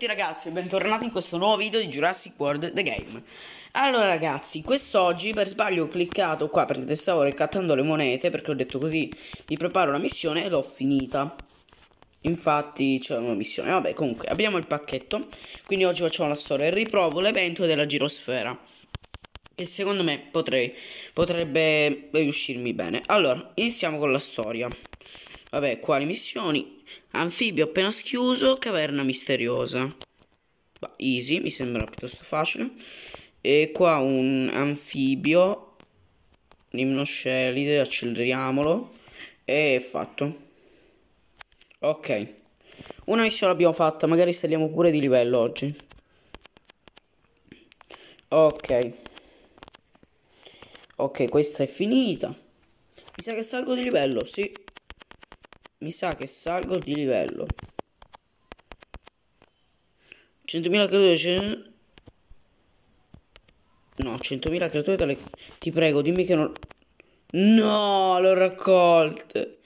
tutti ragazzi e bentornati in questo nuovo video di Jurassic World The Game Allora ragazzi, quest'oggi per sbaglio ho cliccato qua perché stavo ricattando le monete Perché ho detto così mi preparo una missione ed ho finita Infatti c'è una missione, vabbè comunque abbiamo il pacchetto Quindi oggi facciamo la storia e riprovo l'evento della girosfera Che secondo me potrei, potrebbe riuscirmi bene Allora, iniziamo con la storia Vabbè, quali missioni Anfibio appena schiuso, caverna misteriosa. Bah, easy, mi sembra piuttosto facile. E qua un anfibio, limnoscelide, acceleriamolo. E fatto. Ok. Una missione l'abbiamo fatta, magari saliamo pure di livello oggi. Ok. Ok, questa è finita. Mi sa che salgo di livello, sì. Mi sa che salgo di livello. 100.000 creature... No, 100.000 creature dalle... Ti prego, dimmi che non... No, l'ho raccolte.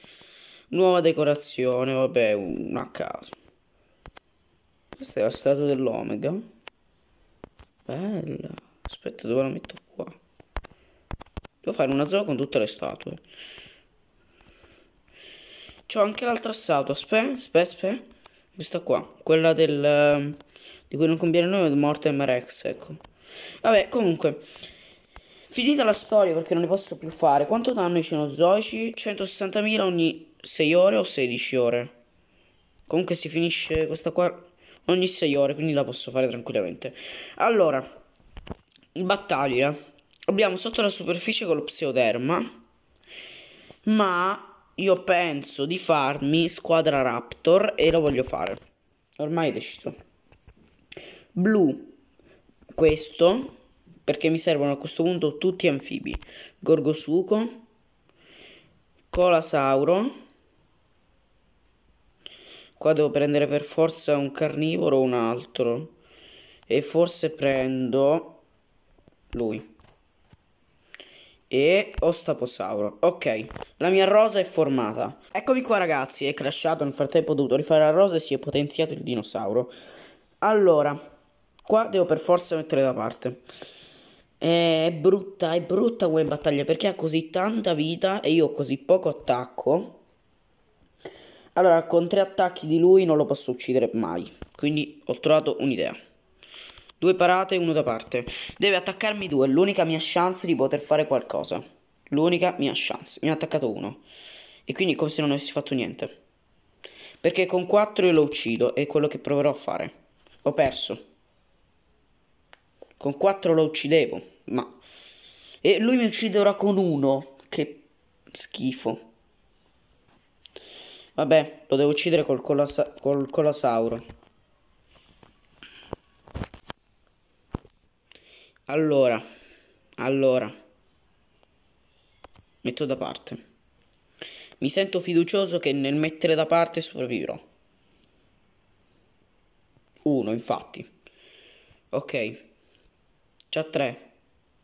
Nuova decorazione, vabbè, una a caso. Questa è la statua dell'Omega. Bella. Aspetta, dove la metto qua? Devo fare una zona con tutte le statue. C'ho anche l'altra statua. Spe, spe, spe. Questa qua. Quella del... Ehm, di cui non conviene il nome, morto MRX, ecco. Vabbè, comunque. Finita la storia perché non ne posso più fare. Quanto danno i cenozoici? 160.000 ogni 6 ore o 16 ore? Comunque si finisce questa qua ogni 6 ore, quindi la posso fare tranquillamente. Allora, battaglia. Abbiamo sotto la superficie con lo pseoderma, ma io penso di farmi squadra Raptor e lo voglio fare. Ormai è deciso. Blu, questo, perché mi servono a questo punto tutti anfibi. Gorgosuco, Colasauro. Qua devo prendere per forza un carnivoro o un altro. E forse prendo lui e Ostaposauro. Ok, la mia rosa è formata. Eccomi qua ragazzi, è crashato, nel frattempo ho dovuto rifare la rosa e si è potenziato il dinosauro. Allora, qua devo per forza mettere da parte. È brutta, è brutta come battaglia perché ha così tanta vita e io ho così poco attacco. Allora, con tre attacchi di lui non lo posso uccidere mai. Quindi ho trovato un'idea. Due parate, uno da parte. Deve attaccarmi due, l'unica mia chance di poter fare qualcosa. L'unica mia chance. Mi ha attaccato uno. E quindi come se non avessi fatto niente. Perché con quattro io lo uccido, è quello che proverò a fare. Ho perso. Con quattro lo uccidevo, ma... E lui mi uccide ora con uno. Che schifo. Vabbè, lo devo uccidere col, colossa- col colossauro. Allora, allora, metto da parte. Mi sento fiducioso che nel mettere da parte sopravvivrò. Uno, infatti. Ok. C'ha tre.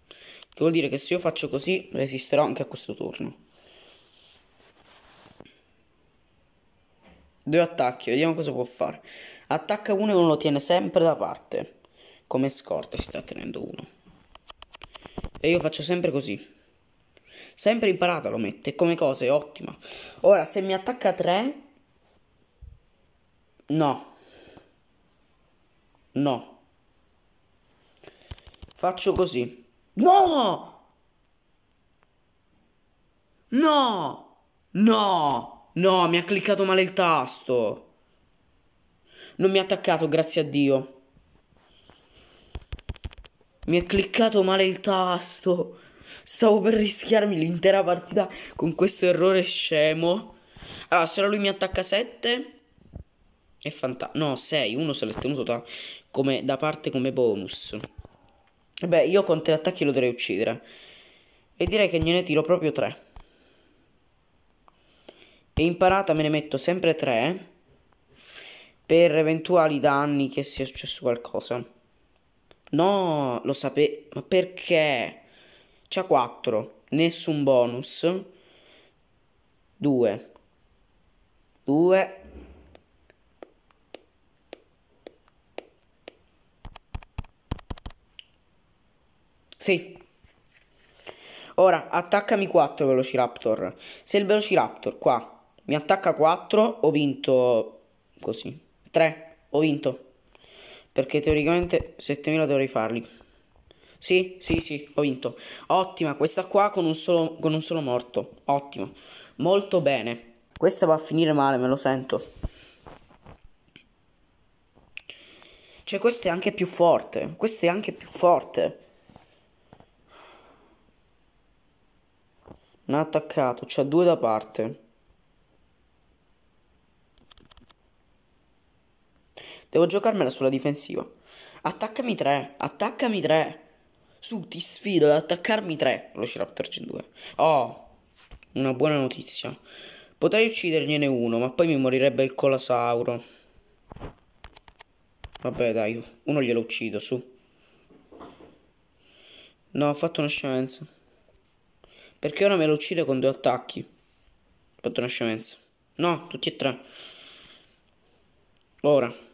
Che vuol dire che se io faccio così resisterò anche a questo turno. Due attacchi, vediamo cosa può fare. Attacca uno e uno lo tiene sempre da parte come scorta si sta tenendo uno. E io faccio sempre così. Sempre imparata lo mette, come cosa è ottima. Ora, se mi attacca 3... No. No. Faccio così. No! No! No! No, mi ha cliccato male il tasto. Non mi ha attaccato, grazie a Dio. Mi è cliccato male il tasto. Stavo per rischiarmi l'intera partita con questo errore scemo. Allora, se lui mi attacca 7 è fantastico. No, 6, uno se l'è tenuto da, come, da parte come bonus. Beh, io con tre attacchi lo dovrei uccidere. E direi che gliene tiro proprio 3. E in parata me ne metto sempre 3 eh, per eventuali danni che sia successo qualcosa. No, lo sapevo. Ma perché? C'ha 4. Nessun bonus. 2. 2. Sì. Ora, attaccami 4 Velociraptor. Se il Velociraptor qua mi attacca 4, ho vinto così. 3, ho vinto. Perché teoricamente 7000 dovrei farli. Sì, sì, sì, ho vinto. Ottima, questa qua con un solo, con un solo morto. Ottimo. Molto bene. Questa va a finire male, me lo sento. Cioè, questo è anche più forte. Questo è anche più forte. Non ha attaccato, c'ha due da parte. Devo giocarmela sulla difensiva. Attaccami 3, attaccami 3. Su, ti sfido ad attaccarmi 3. Velociraptor G2. Oh, una buona notizia. Potrei uccidergliene uno, ma poi mi morirebbe il colasauro. Vabbè, dai, uno glielo uccido, su. No, ho fatto una scemenza. Perché ora me lo uccide con due attacchi. Ho fatto una scemenza. No, tutti e tre. Ora.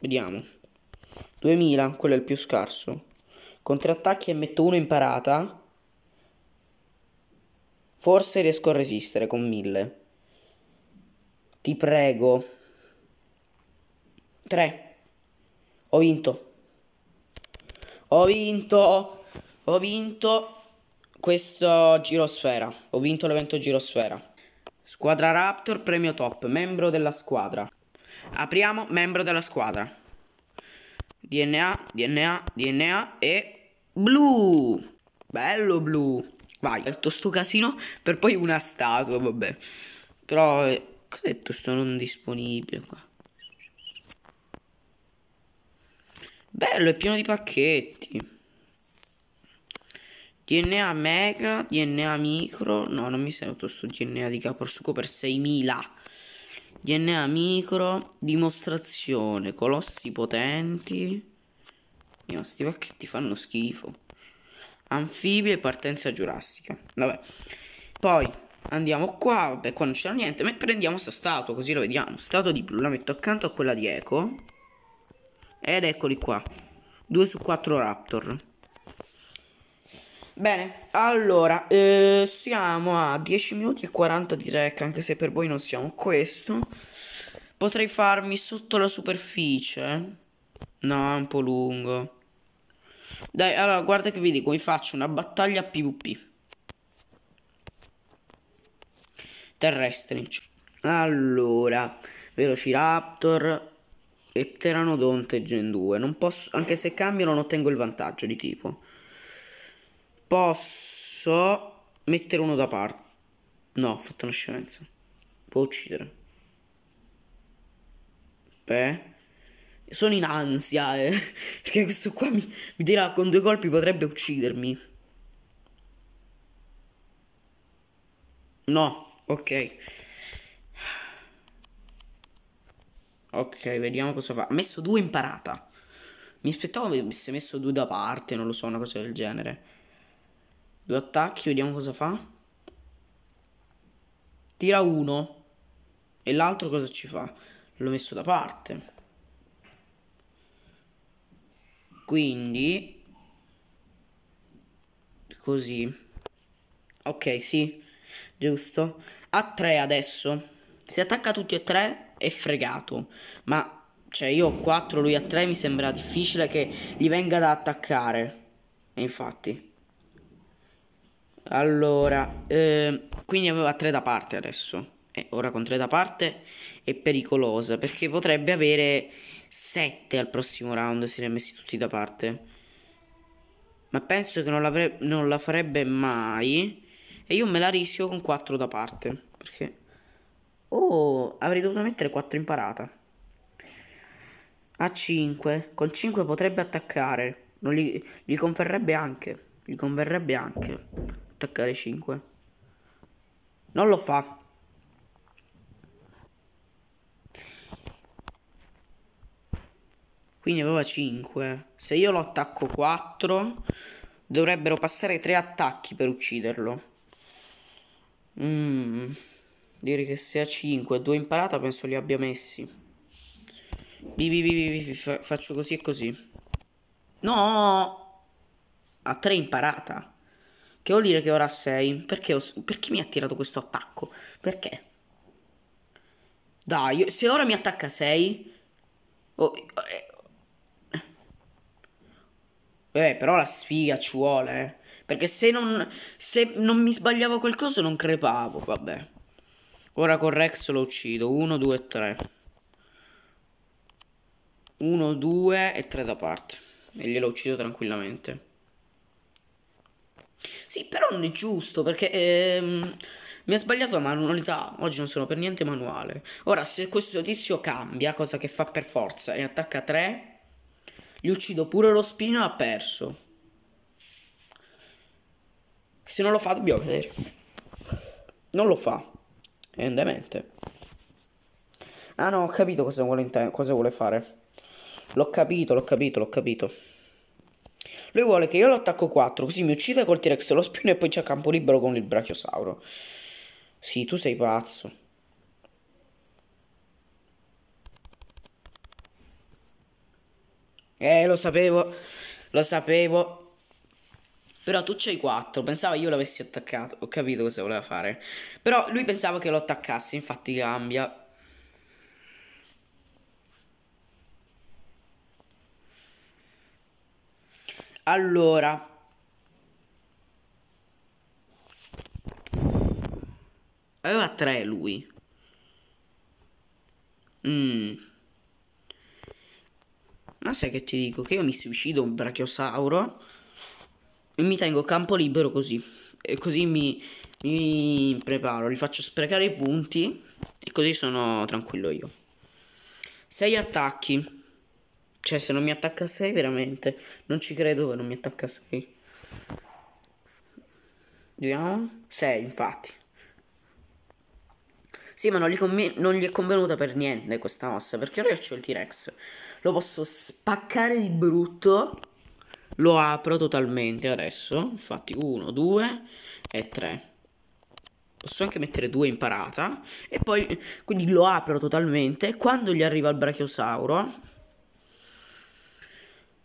Vediamo. 2000, quello è il più scarso. Contrattacchi metto uno in parata. Forse riesco a resistere con 1000. Ti prego. 3. Ho vinto. Ho vinto. Ho vinto questo girosfera. Ho vinto l'evento girosfera. Squadra Raptor, premio top, membro della squadra. Apriamo membro della squadra. DNA, DNA, DNA e blu. Bello blu. Vai, detto sto casino per poi una statua, vabbè. Però eh, cosa ho detto sto non disponibile qua? Bello, è pieno di pacchetti. DNA mega, DNA micro. No, non mi sento sto DNA di caporsuco per 6000. DNA micro, dimostrazione, colossi potenti. Io, questi pacchetti fanno schifo. Anfibie, partenza giurassica. Vabbè. Poi andiamo qua, vabbè qua non c'è niente, ma prendiamo sta statua così lo vediamo. Statua di blu, la metto accanto a quella di Eco. Ed eccoli qua. 2 su 4 Raptor. Bene, allora, eh, siamo a 10 minuti e 40 di rec, anche se per voi non siamo questo. Potrei farmi sotto la superficie. Eh? No, è un po' lungo. Dai, allora, guarda che vi dico, vi faccio una battaglia PvP. Terrestri. Allora, Velociraptor e Pteranodonte Gen 2. Non posso, anche se cambiano non ottengo il vantaggio di tipo. Posso mettere uno da parte. No, ho fatto una scemenza. Può uccidere. Beh. Sono in ansia, eh. Perché questo qua mi, mi dirà con due colpi potrebbe uccidermi. No, ok. Ok, vediamo cosa fa. Ha messo due in parata. Mi aspettavo che avesse messo due da parte, non lo so, una cosa del genere. Due attacchi, vediamo cosa fa. Tira uno. E l'altro cosa ci fa? L'ho messo da parte. Quindi... Così. Ok, sì. Giusto. A tre adesso. Si attacca tutti e tre è fregato. Ma cioè io ho 4, lui ha 3, mi sembra difficile che gli venga da attaccare. E infatti. Allora, eh, quindi aveva tre da parte adesso. Eh, ora con tre da parte è pericolosa perché potrebbe avere sette al prossimo round se li ha messi tutti da parte. Ma penso che non, la, non la farebbe mai. E io me la rischio con quattro da parte. Perché... Oh, avrei dovuto mettere quattro in parata. A 5. Con 5 potrebbe attaccare. Non gli, gli converrebbe anche. Gli converrebbe anche attaccare 5. Non lo fa. Quindi aveva 5. Se io lo attacco 4, dovrebbero passare 3 attacchi per ucciderlo. Mm. Dire che se ha 5 2 imparata penso li abbia messi. Bibi, bibi, faccio così e così. No! A 3 imparata. Che vuol dire che ora 6? Perché, perché mi ha tirato questo attacco? Perché? Dai, se ora mi attacca 6... Oh, eh, Vabbè, eh. eh, però la sfiga ci vuole, eh. Perché se non, se non mi sbagliavo qualcosa non crepavo, vabbè. Ora con Rex lo uccido. 1, 2, 3. 1, 2 e 3 da parte. E glielo uccido tranquillamente. Sì, però non è giusto perché ehm, mi ha sbagliato la manualità. Oggi non sono per niente manuale. Ora, se questo tizio cambia, cosa che fa per forza, e attacca 3, gli uccido pure lo spino e ha perso. Se non lo fa, dobbiamo vedere. Non lo fa. Evidentemente. Ah no, ho capito cosa vuole, cosa vuole fare. L'ho capito, l'ho capito, l'ho capito. Lui vuole che io lo attacco 4, così mi uccide col T-Rex lo spino e poi c'è campo libero con il Brachiosauro. Sì, tu sei pazzo. Eh, lo sapevo, lo sapevo. Però tu c'hai 4, pensavo io l'avessi attaccato, ho capito cosa voleva fare. Però lui pensava che lo attaccassi, infatti cambia. Allora. Aveva tre lui. Mm. Ma sai che ti dico? Che io mi suicido un brachiosauro e mi tengo campo libero così. E così mi, mi preparo, li faccio sprecare i punti e così sono tranquillo io. Sei attacchi. Cioè, se non mi attacca a 6, veramente. Non ci credo che non mi attacca a 6. Vediamo. 6, infatti. Sì, ma non gli, non gli, è convenuta per niente questa mossa. Perché ora io ho il T-Rex. Lo posso spaccare di brutto. Lo apro totalmente adesso. Infatti, 1, 2 e 3. Posso anche mettere 2 in parata. E poi, quindi lo apro totalmente. Quando gli arriva il brachiosauro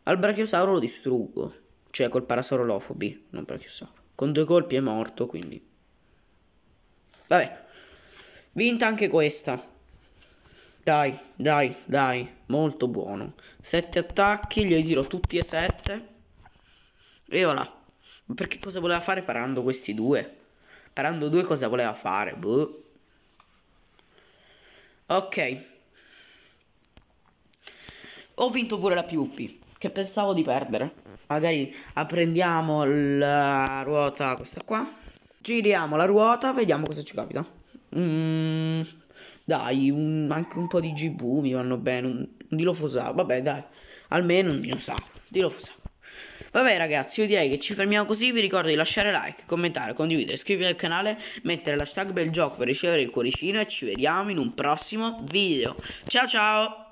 al brachiosauro lo distruggo, cioè col parasaurolofobi, non brachiosauro. Con due colpi è morto, quindi. Vabbè. Vinta anche questa. Dai, dai, dai. Molto buono. Sette attacchi, gli tiro tutti e sette. E voilà. Perché cosa voleva fare parando questi due? Parando due cosa voleva fare? Boh. Ok. Ho vinto pure la PvP che pensavo di perdere. Magari apprendiamo la ruota, questa qua. Giriamo la ruota, vediamo cosa ci capita. Mm, dai, un, anche un po' di GB mi vanno bene. Un, un dilofosauro, vabbè dai. Almeno un dinosauro, dilofosauro. Vabbè ragazzi, io direi che ci fermiamo così, vi ricordo di lasciare like, commentare, condividere, iscrivervi al canale, mettere l'hashtag bel gioco per ricevere il cuoricino e ci vediamo in un prossimo video. Ciao ciao!